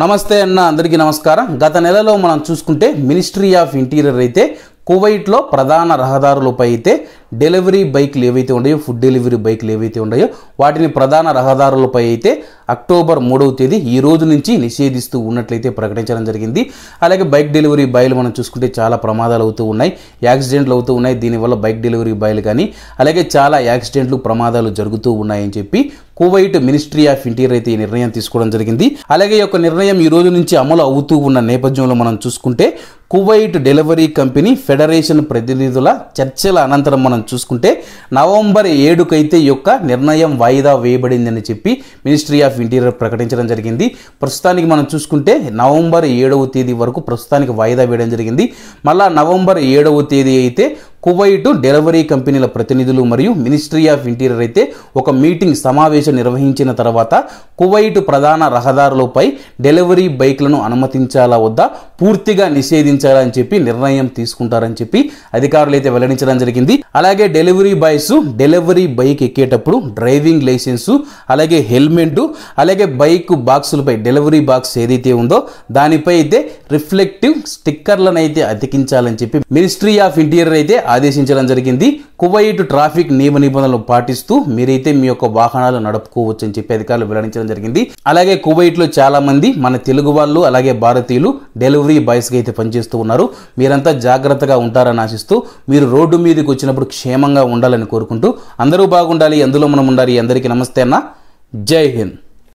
నమస్తే అన్న అందరికీ నమస్కారం గత నెలలో మనం చూసుకుంటే మినిస్ట్రీ ఆఫ్ ఇంటీరియర్ అయితే కువైట్లో ప్రధాన రహదారులపై అయితే డెలివరీ బైక్లు ఏవైతే ఉన్నాయో ఫుడ్ డెలివరీ బైక్లు ఏవైతే ఉన్నాయో వాటిని ప్రధాన రహదారులపై అయితే అక్టోబర్ మూడవ తేదీ ఈ రోజు నుంచి నిషేధిస్తూ ఉన్నట్లయితే ప్రకటించడం జరిగింది అలాగే బైక్ డెలివరీ బాయ్లు మనం చూసుకుంటే చాలా ప్రమాదాలు అవుతూ ఉన్నాయి యాక్సిడెంట్లు అవుతూ ఉన్నాయి దీనివల్ల బైక్ డెలివరీ బాయ్లు కానీ అలాగే చాలా యాక్సిడెంట్లు ప్రమాదాలు జరుగుతూ ఉన్నాయని చెప్పి కువైట్ మినిస్ట్రీ ఆఫ్ ఇంటీరియర్ అయితే ఈ నిర్ణయం తీసుకోవడం జరిగింది అలాగే ఈ యొక్క నిర్ణయం ఈ రోజు నుంచి అమలు అవుతూ ఉన్న నేపథ్యంలో మనం చూసుకుంటే కువైట్ డెలివరీ కంపెనీ ఫెడరేషన్ ప్రతినిధుల చర్చల అనంతరం మనం చూసుకుంటే నవంబర్ ఏడుకైతే యొక్క నిర్ణయం వాయిదా వేయబడిందని చెప్పి మినిస్ట్రీ ఆఫ్ ఆఫ్ ఇంటీరియర్ ప్రకటించడం జరిగింది ప్రస్తుతానికి మనం చూసుకుంటే నవంబర్ ఏడవ తేదీ వరకు ప్రస్తుతానికి వాయిదా వేయడం జరిగింది మళ్ళా నవంబర్ ఏడవ తేదీ అయితే కువైట్ డెలివరీ కంపెనీల ప్రతినిధులు మరియు మినిస్ట్రీ ఆఫ్ ఇంటీరియర్ అయితే ఒక మీటింగ్ సమావేశం నిర్వహించిన తర్వాత కువైట్ ప్రధాన రహదారులపై డెలివరీ బైక్లను అనుమతించాలా వద్దా పూర్తిగా నిషేధించాలా అని చెప్పి నిర్ణయం తీసుకుంటారని చెప్పి అధికారులు అయితే వెల్లడించడం జరిగింది అలాగే డెలివరీ బాయ్స్ డెలివరీ బైక్ ఎక్కేటప్పుడు డ్రైవింగ్ లైసెన్సు అలాగే హెల్మెట్ అలాగే బైక్ బాక్సులపై డెలివరీ బాక్స్ ఏదైతే ఉందో దానిపై అయితే రిఫ్లెక్టివ్ స్టిక్కర్లను అయితే అతికించాలని చెప్పి మినిస్ట్రీ ఆఫ్ ఇంటీరియర్ అయితే ఆదేశించడం జరిగింది కువైట్ ట్రాఫిక్ నియమ నిబంధనలు పాటిస్తూ మీరైతే మీ యొక్క వాహనాలు నడుపుకోవచ్చు అని చెప్పి అధికారులు వెల్లడించడం జరిగింది అలాగే చాలా చాలామంది మన తెలుగు వాళ్ళు అలాగే భారతీయులు డెలివరీ గా అయితే పనిచేస్తూ ఉన్నారు మీరంతా జాగ్రత్తగా ఉంటారని ఆశిస్తూ మీరు రోడ్డు మీదకి వచ్చినప్పుడు క్షేమంగా ఉండాలని కోరుకుంటూ అందరూ బాగుండాలి అందులో మనం ఉండాలి అందరికీ నమస్తే అన్న జై హింద్